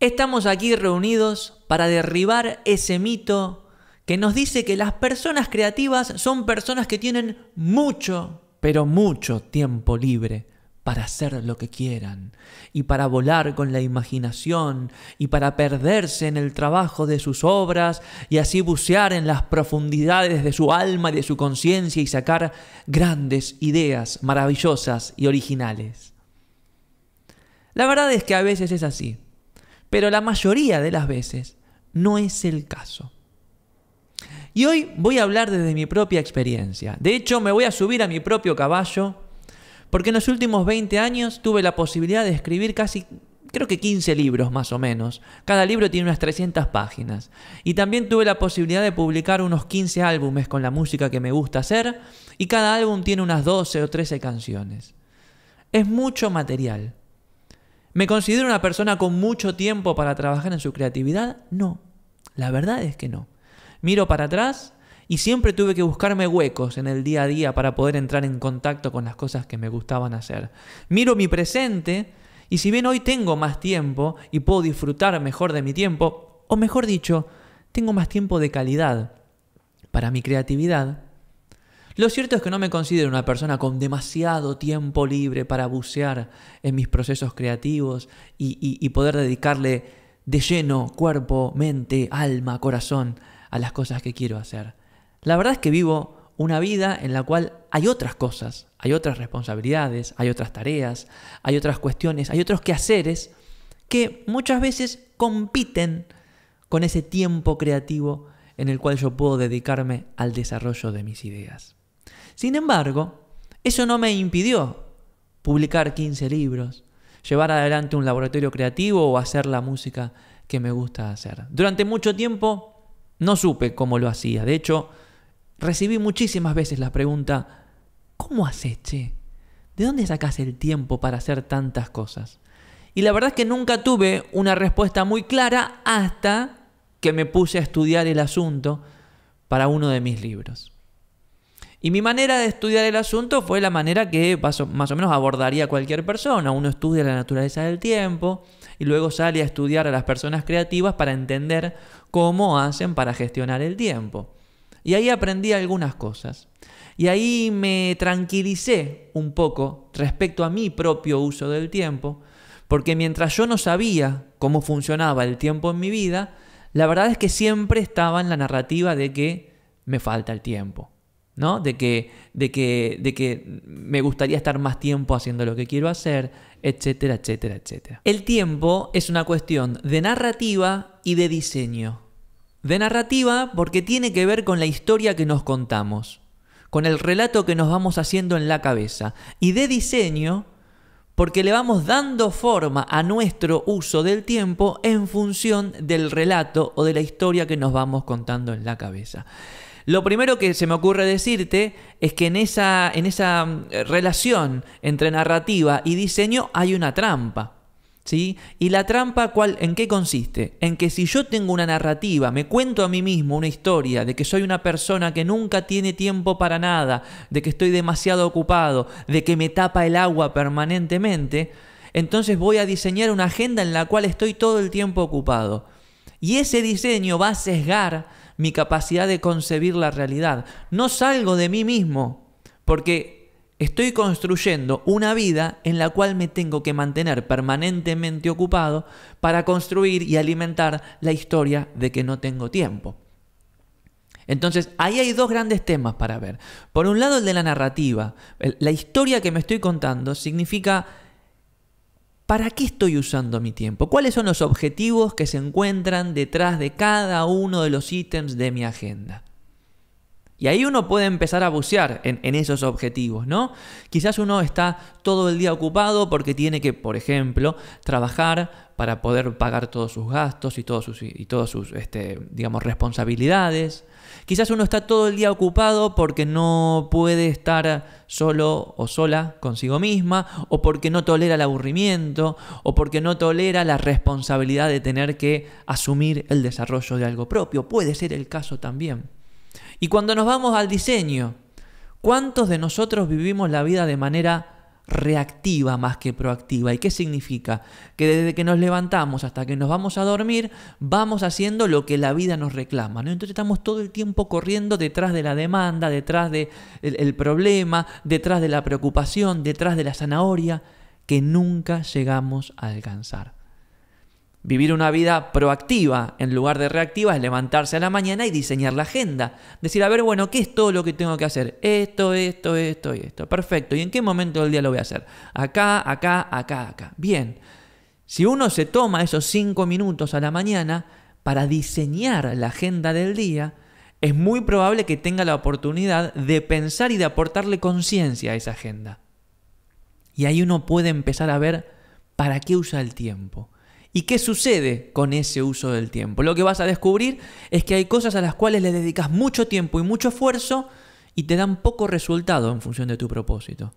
Estamos aquí reunidos para derribar ese mito que nos dice que las personas creativas son personas que tienen mucho, pero mucho tiempo libre para hacer lo que quieran y para volar con la imaginación y para perderse en el trabajo de sus obras y así bucear en las profundidades de su alma y de su conciencia y sacar grandes ideas maravillosas y originales. La verdad es que a veces es así pero la mayoría de las veces no es el caso. Y hoy voy a hablar desde mi propia experiencia. De hecho, me voy a subir a mi propio caballo, porque en los últimos 20 años tuve la posibilidad de escribir casi, creo que 15 libros más o menos. Cada libro tiene unas 300 páginas. Y también tuve la posibilidad de publicar unos 15 álbumes con la música que me gusta hacer, y cada álbum tiene unas 12 o 13 canciones. Es mucho material. ¿Me considero una persona con mucho tiempo para trabajar en su creatividad? No, la verdad es que no. Miro para atrás y siempre tuve que buscarme huecos en el día a día para poder entrar en contacto con las cosas que me gustaban hacer. Miro mi presente y si bien hoy tengo más tiempo y puedo disfrutar mejor de mi tiempo, o mejor dicho, tengo más tiempo de calidad para mi creatividad, lo cierto es que no me considero una persona con demasiado tiempo libre para bucear en mis procesos creativos y, poder dedicarle de lleno cuerpo, mente, alma, corazón a las cosas que quiero hacer. La verdad es que vivo una vida en la cual hay otras cosas, hay otras responsabilidades, hay otras tareas, hay otras cuestiones, hay otros quehaceres que muchas veces compiten con ese tiempo creativo en el cual yo puedo dedicarme al desarrollo de mis ideas. Sin embargo, eso no me impidió publicar 15 libros, llevar adelante un laboratorio creativo o hacer la música que me gusta hacer. Durante mucho tiempo no supe cómo lo hacía. De hecho, recibí muchísimas veces la pregunta, ¿cómo haces, ¿De dónde sacas el tiempo para hacer tantas cosas? Y la verdad es que nunca tuve una respuesta muy clara hasta que me puse a estudiar el asunto para uno de mis libros. Y mi manera de estudiar el asunto fue la manera que más o menos abordaría cualquier persona. Uno estudia la naturaleza del tiempo y luego sale a estudiar a las personas creativas para entender cómo hacen para gestionar el tiempo. Y ahí aprendí algunas cosas. Y ahí me tranquilicé un poco respecto a mi propio uso del tiempo, porque mientras yo no sabía cómo funcionaba el tiempo en mi vida, la verdad es que siempre estaba en la narrativa de que me falta el tiempo, de que, de que, de que me gustaría estar más tiempo haciendo lo que quiero hacer, etcétera, etcétera, etcétera. El tiempo es una cuestión de narrativa y de diseño. De narrativa porque tiene que ver con la historia que nos contamos, con el relato que nos vamos haciendo en la cabeza. Y de diseño porque le vamos dando forma a nuestro uso del tiempo en función del relato o de la historia que nos vamos contando en la cabeza. Lo primero que se me ocurre decirte es que en esa, en esa mm, relación entre narrativa y diseño hay una trampa. ¿Sí? ¿Y la trampa cuál, en qué consiste? En que si yo tengo una narrativa, me cuento a mí mismo una historia de que soy una persona que nunca tiene tiempo para nada, de que estoy demasiado ocupado, de que me tapa el agua permanentemente, entonces voy a diseñar una agenda en la cual estoy todo el tiempo ocupado. Y ese diseño va a sesgar mi capacidad de concebir la realidad. No salgo de mí mismo porque estoy construyendo una vida en la cual me tengo que mantener permanentemente ocupado para construir y alimentar la historia de que no tengo tiempo. Entonces, ahí hay dos grandes temas para ver. Por un lado, el de la narrativa. La historia que me estoy contando significa ¿Para qué estoy usando mi tiempo? ¿Cuáles son los objetivos que se encuentran detrás de cada uno de los ítems de mi agenda? Y ahí uno puede empezar a bucear en, esos objetivos, ¿no? Quizás uno está todo el día ocupado porque tiene que, por ejemplo, trabajar para poder pagar todos sus gastos y todos sus, y todos sus este, digamos, responsabilidades. Quizás uno está todo el día ocupado porque no puede estar solo o sola consigo misma, o porque no tolera el aburrimiento, o porque no tolera la responsabilidad de tener que asumir el desarrollo de algo propio. Puede ser el caso también. Y cuando nos vamos al diseño, ¿cuántos de nosotros vivimos la vida de manera reactiva más que proactiva. ¿Y qué significa? Que desde que nos levantamos hasta que nos vamos a dormir, vamos haciendo lo que la vida nos reclama. Entonces estamos todo el tiempo corriendo detrás de la demanda, detrás del de el problema, detrás de la preocupación, detrás de la zanahoria, que nunca llegamos a alcanzar. Vivir una vida proactiva en lugar de reactiva es levantarse a la mañana y diseñar la agenda. Decir, a ver, bueno, ¿qué es todo lo que tengo que hacer? Esto, esto, esto y esto. Perfecto. ¿Y en qué momento del día lo voy a hacer? Acá, acá, acá, acá. Bien. Si uno se toma esos cinco minutos a la mañana para diseñar la agenda del día, es muy probable que tenga la oportunidad de pensar y de aportarle conciencia a esa agenda. Y ahí uno puede empezar a ver para qué usa el tiempo. ¿Y qué sucede con ese uso del tiempo? Lo que vas a descubrir es que hay cosas a las cuales le dedicas mucho tiempo y mucho esfuerzo y te dan poco resultado en función de tu propósito.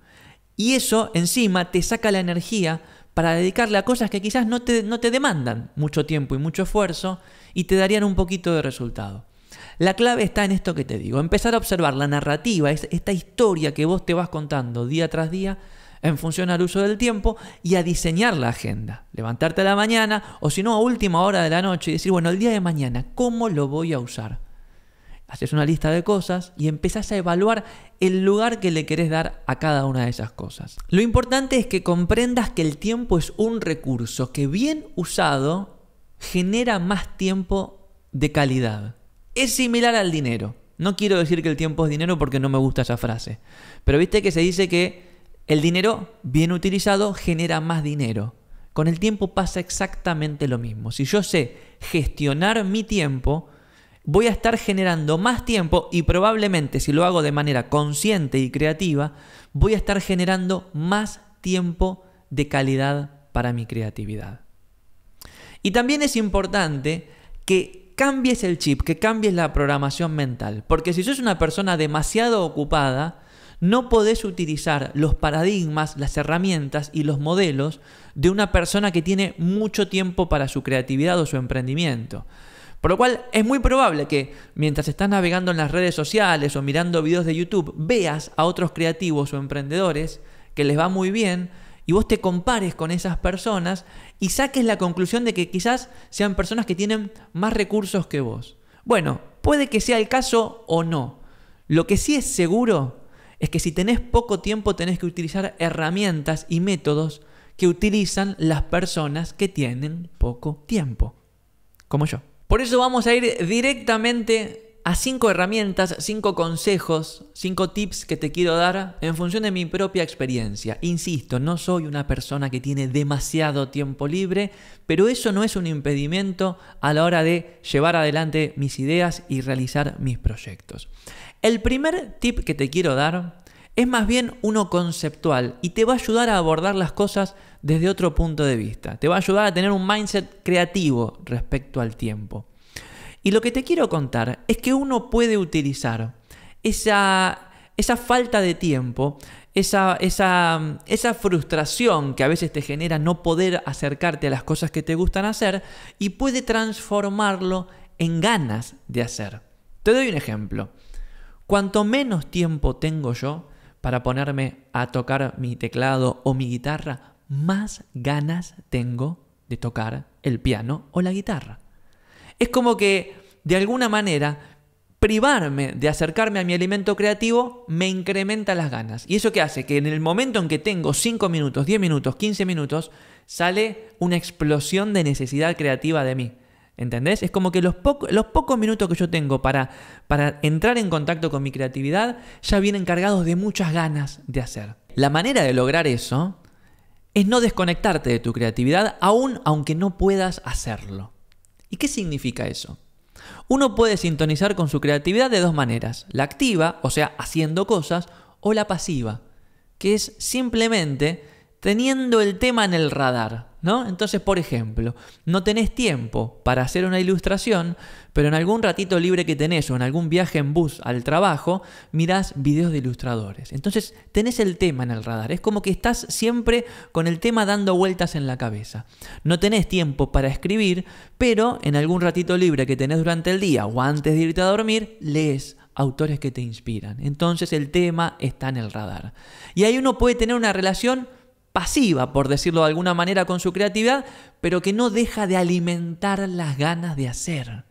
Y eso encima te saca la energía para dedicarle a cosas que quizás no te, demandan mucho tiempo y mucho esfuerzo y te darían un poquito de resultado. La clave está en esto que te digo, empezar a observar la narrativa, esta historia que vos te vas contando día tras día en función al uso del tiempo y a diseñar la agenda. Levantarte a la mañana o si no a última hora de la noche y decir, bueno, el día de mañana, ¿cómo lo voy a usar? Haces una lista de cosas y empezás a evaluar el lugar que le querés dar a cada una de esas cosas. Lo importante es que comprendas que el tiempo es un recurso que bien usado genera más tiempo de calidad. Es similar al dinero. No quiero decir que el tiempo es dinero porque no me gusta esa frase. Pero viste que se dice que el dinero bien utilizado genera más dinero. Con el tiempo pasa exactamente lo mismo. Si yo sé gestionar mi tiempo, voy a estar generando más tiempo y probablemente si lo hago de manera consciente y creativa, voy a estar generando más tiempo de calidad para mi creatividad. Y también es importante que cambies el chip, que cambies la programación mental, porque si sos una persona demasiado ocupada, no podés utilizar los paradigmas, las herramientas y los modelos de una persona que tiene mucho tiempo para su creatividad o su emprendimiento. Por lo cual es muy probable que mientras estás navegando en las redes sociales o mirando videos de YouTube veas a otros creativos o emprendedores que les va muy bien y vos te compares con esas personas y saques la conclusión de que quizás sean personas que tienen más recursos que vos. Bueno, puede que sea el caso o no. Lo que sí es seguro es que si tenés poco tiempo tenés que utilizar herramientas y métodos que utilizan las personas que tienen poco tiempo, como yo. Por eso vamos a ir directamente a cinco herramientas, cinco consejos, cinco tips que te quiero dar en función de mi propia experiencia. Insisto, no soy una persona que tiene demasiado tiempo libre, pero eso no es un impedimento a la hora de llevar adelante mis ideas y realizar mis proyectos. El primer tip que te quiero dar es más bien uno conceptual y te va a ayudar a abordar las cosas desde otro punto de vista. Te va a ayudar a tener un mindset creativo respecto al tiempo. Y lo que te quiero contar es que uno puede utilizar esa, falta de tiempo, esa, esa, esa frustración que a veces te genera no poder acercarte a las cosas que te gustan hacer y puede transformarlo en ganas de hacer. Te doy un ejemplo. Cuanto menos tiempo tengo yo para ponerme a tocar mi teclado o mi guitarra, más ganas tengo de tocar el piano o la guitarra. Es como que, de alguna manera, privarme de acercarme a mi alimento creativo me incrementa las ganas. ¿Y eso qué hace? Que en el momento en que tengo 5 minutos, 10 minutos, 15 minutos, sale una explosión de necesidad creativa de mí. ¿Entendés? Es como que los, pocos minutos que yo tengo para, para entrar en contacto con mi creatividad ya vienen cargados de muchas ganas de hacer. La manera de lograr eso es no desconectarte de tu creatividad aún aunque no puedas hacerlo. ¿Y qué significa eso? Uno puede sintonizar con su creatividad de dos maneras, la activa, o sea, haciendo cosas, o la pasiva, que es simplemente teniendo el tema en el radar, entonces, por ejemplo, no tenés tiempo para hacer una ilustración, pero en algún ratito libre que tenés o en algún viaje en bus al trabajo, mirás videos de ilustradores. Entonces, tenés el tema en el radar. Es como que estás siempre con el tema dando vueltas en la cabeza. No tenés tiempo para escribir, pero en algún ratito libre que tenés durante el día o antes de irte a dormir, lees autores que te inspiran. Entonces, el tema está en el radar. Y ahí uno puede tener una relación pasiva, por decirlo de alguna manera, con su creatividad, pero que no deja de alimentar las ganas de hacer.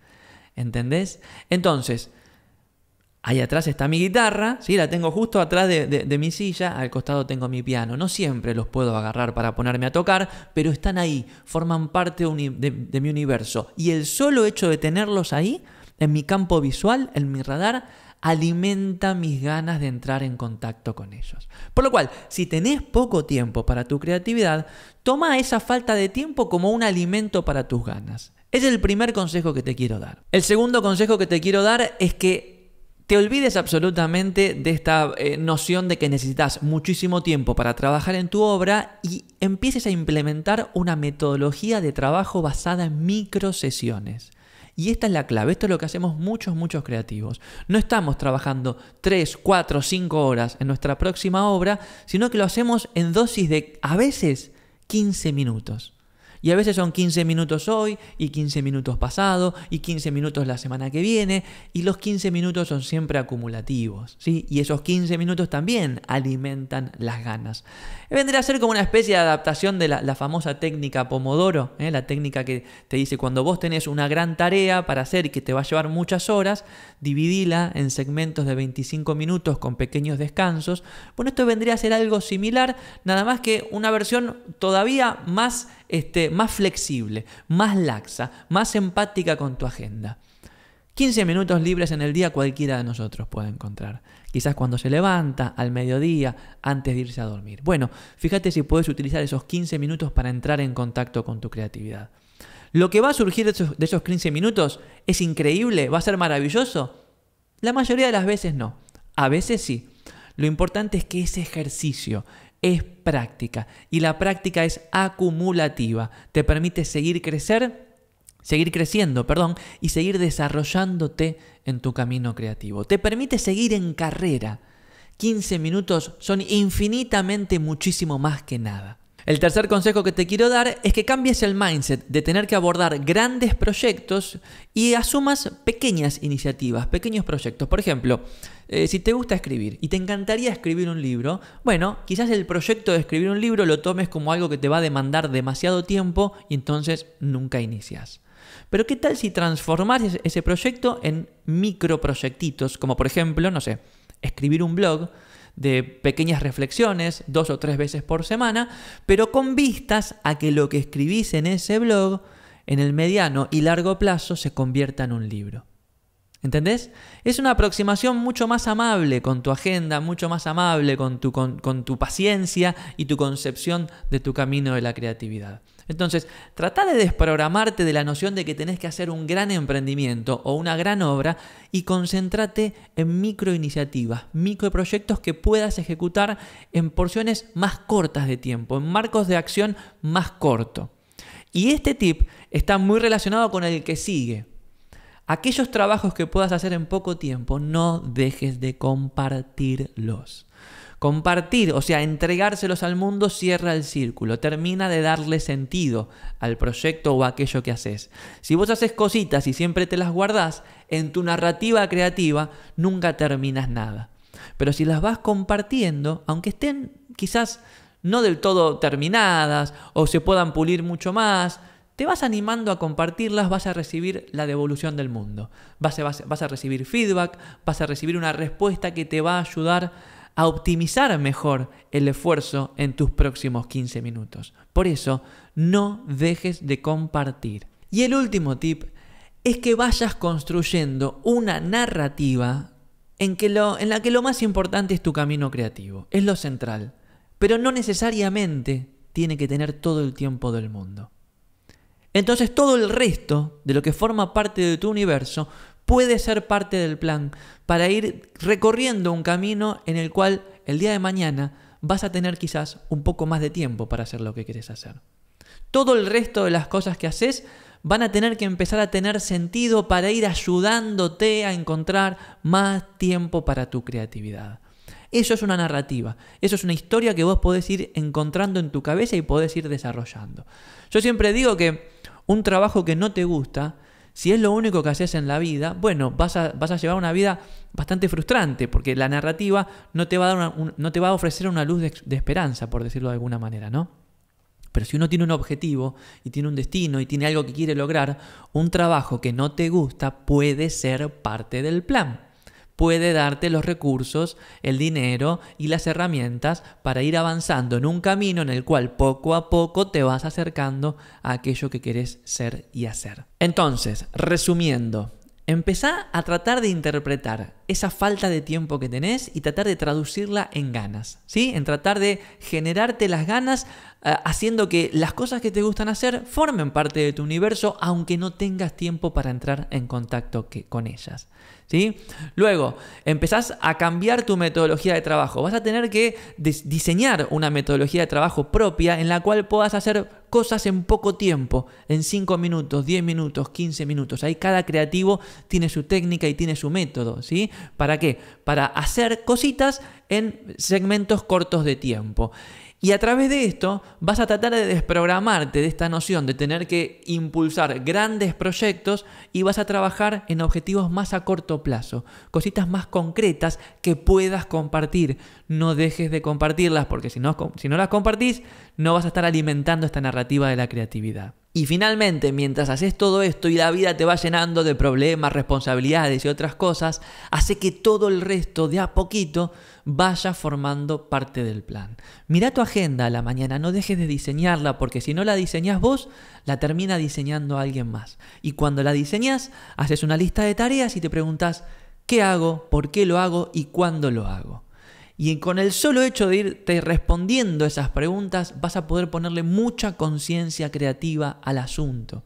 ¿Entendés? Entonces, ahí atrás está mi guitarra, ¿sí? la tengo justo atrás de, mi silla, al costado tengo mi piano. No siempre los puedo agarrar para ponerme a tocar, pero están ahí, forman parte de mi universo. Y el solo hecho de tenerlos ahí, en mi campo visual, en mi radar, alimenta mis ganas de entrar en contacto con ellos. Por lo cual, si tenés poco tiempo para tu creatividad, toma esa falta de tiempo como un alimento para tus ganas. Es el primer consejo que te quiero dar. El segundo consejo que te quiero dar es que te olvides absolutamente de esta eh, noción de que necesitas muchísimo tiempo para trabajar en tu obra y empieces a implementar una metodología de trabajo basada en sesiones. Y esta es la clave, esto es lo que hacemos muchos, muchos creativos. No estamos trabajando 3, 4, 5 horas en nuestra próxima obra, sino que lo hacemos en dosis de a veces 15 minutos. Y a veces son 15 minutos hoy y 15 minutos pasado y 15 minutos la semana que viene y los 15 minutos son siempre acumulativos, ¿sí? Y esos 15 minutos también alimentan las ganas. Vendría a ser como una especie de adaptación de la, famosa técnica Pomodoro, ¿eh? la técnica que te dice cuando vos tenés una gran tarea para hacer y que te va a llevar muchas horas, dividila en segmentos de 25 minutos con pequeños descansos. Bueno, esto vendría a ser algo similar, nada más que una versión todavía más... Este, más flexible, más laxa, más empática con tu agenda. 15 minutos libres en el día cualquiera de nosotros puede encontrar. Quizás cuando se levanta, al mediodía, antes de irse a dormir. Bueno, fíjate si puedes utilizar esos 15 minutos para entrar en contacto con tu creatividad. Lo que va a surgir de esos, de esos 15 minutos es increíble, va a ser maravilloso. La mayoría de las veces no. A veces sí. Lo importante es que ese ejercicio, es práctica y la práctica es acumulativa. Te permite seguir crecer, seguir creciendo, perdón, y seguir desarrollándote en tu camino creativo. Te permite seguir en carrera. 15 minutos son infinitamente muchísimo más que nada. El tercer consejo que te quiero dar es que cambies el mindset de tener que abordar grandes proyectos y asumas pequeñas iniciativas, pequeños proyectos. Por ejemplo, eh, si te gusta escribir y te encantaría escribir un libro, bueno, quizás el proyecto de escribir un libro lo tomes como algo que te va a demandar demasiado tiempo y entonces nunca inicias. Pero ¿qué tal si transformas ese proyecto en microproyectitos? Como por ejemplo, no sé, escribir un blog de pequeñas reflexiones, dos o tres veces por semana, pero con vistas a que lo que escribís en ese blog, en el mediano y largo plazo, se convierta en un libro. ¿Entendés? Es una aproximación mucho más amable con tu agenda, mucho más amable con tu, tu paciencia y tu concepción de tu camino de la creatividad. Entonces, trata de desprogramarte de la noción de que tenés que hacer un gran emprendimiento o una gran obra y concéntrate en microiniciativas, microproyectos que puedas ejecutar en porciones más cortas de tiempo, en marcos de acción más corto. Y este tip está muy relacionado con el que sigue. Aquellos trabajos que puedas hacer en poco tiempo, no dejes de compartirlos. Compartir, o sea, entregárselos al mundo, cierra el círculo, termina de darle sentido al proyecto o a aquello que haces. Si vos haces cositas y siempre te las guardás, en tu narrativa creativa nunca terminas nada. Pero si las vas compartiendo, aunque estén quizás no del todo terminadas o se puedan pulir mucho más, te vas animando a compartirlas, vas a recibir la devolución del mundo, vas a, recibir feedback, vas a recibir una respuesta que te va a ayudar a optimizar mejor el esfuerzo en tus próximos 15 minutos. Por eso, no dejes de compartir. Y el último tip es que vayas construyendo una narrativa en, en la que lo más importante es tu camino creativo, es lo central, pero no necesariamente tiene que tener todo el tiempo del mundo. Entonces todo el resto de lo que forma parte de tu universo puede ser parte del plan para ir recorriendo un camino en el cual el día de mañana vas a tener quizás un poco más de tiempo para hacer lo que quieres hacer. Todo el resto de las cosas que haces van a tener que empezar a tener sentido para ir ayudándote a encontrar más tiempo para tu creatividad. Eso es una narrativa, eso es una historia que vos podés ir encontrando en tu cabeza y podés ir desarrollando. Yo siempre digo que un trabajo que no te gusta si es lo único que haces en la vida, bueno, vas a, vas a llevar una vida bastante frustrante, porque la narrativa no te va a, dar no te va a ofrecer una luz de, de esperanza, por decirlo de alguna manera, ¿no? Pero si uno tiene un objetivo y tiene un destino y tiene algo que quiere lograr, un trabajo que no te gusta puede ser parte del plan puede darte los recursos, el dinero y las herramientas para ir avanzando en un camino en el cual poco a poco te vas acercando a aquello que querés ser y hacer. Entonces, resumiendo, Empezá a tratar de interpretar esa falta de tiempo que tenés y tratar de traducirla en ganas, ¿sí? En tratar de generarte las ganas eh, haciendo que las cosas que te gustan hacer formen parte de tu universo, aunque no tengas tiempo para entrar en contacto con ellas. ¿Sí? Luego, empezás a cambiar tu metodología de trabajo. Vas a tener que diseñar una metodología de trabajo propia en la cual puedas hacer cosas en poco tiempo, en 5 minutos, 10 minutos, 15 minutos. Ahí cada creativo tiene su técnica y tiene su método, ¿sí? ¿Para qué? Para hacer cositas en segmentos cortos de tiempo. Y a través de esto vas a tratar de desprogramarte de esta noción de tener que impulsar grandes proyectos y vas a trabajar en objetivos más a corto plazo, cositas más concretas que puedas compartir. No dejes de compartirlas porque si no, si no las compartís no vas a estar alimentando esta narrativa de la creatividad. Y finalmente, mientras haces todo esto y la vida te va llenando de problemas, responsabilidades y otras cosas, hace que todo el resto de a poquito vaya formando parte del plan. Mira tu agenda a la mañana, no dejes de diseñarla porque si no la diseñas vos, la termina diseñando alguien más. Y cuando la diseñas, haces una lista de tareas y te preguntas qué hago, por qué lo hago y cuándo lo hago. Y con el solo hecho de irte respondiendo esas preguntas, vas a poder ponerle mucha conciencia creativa al asunto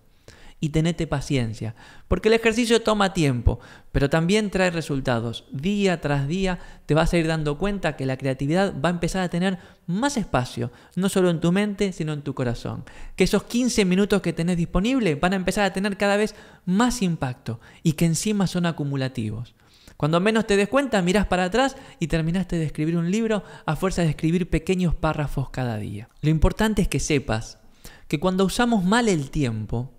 y tenete paciencia, porque el ejercicio toma tiempo, pero también trae resultados. Día tras día te vas a ir dando cuenta que la creatividad va a empezar a tener más espacio, no solo en tu mente, sino en tu corazón. Que esos 15 minutos que tenés disponible van a empezar a tener cada vez más impacto y que encima son acumulativos. Cuando menos te des cuenta, mirás para atrás y terminaste de escribir un libro a fuerza de escribir pequeños párrafos cada día. Lo importante es que sepas que cuando usamos mal el tiempo,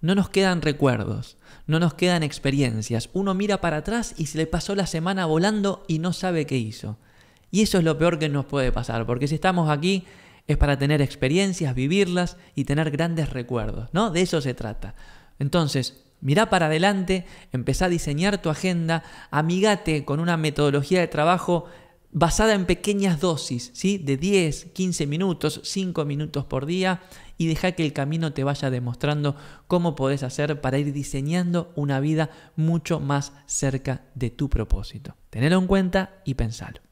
no nos quedan recuerdos, no nos quedan experiencias. Uno mira para atrás y se le pasó la semana volando y no sabe qué hizo. Y eso es lo peor que nos puede pasar, porque si estamos aquí es para tener experiencias, vivirlas y tener grandes recuerdos, ¿no? De eso se trata. Entonces, mira para adelante, empezá a diseñar tu agenda, amigate con una metodología de trabajo basada en pequeñas dosis, ¿sí? de 10, 15 minutos, 5 minutos por día, y deja que el camino te vaya demostrando cómo podés hacer para ir diseñando una vida mucho más cerca de tu propósito. Tenelo en cuenta y pensalo.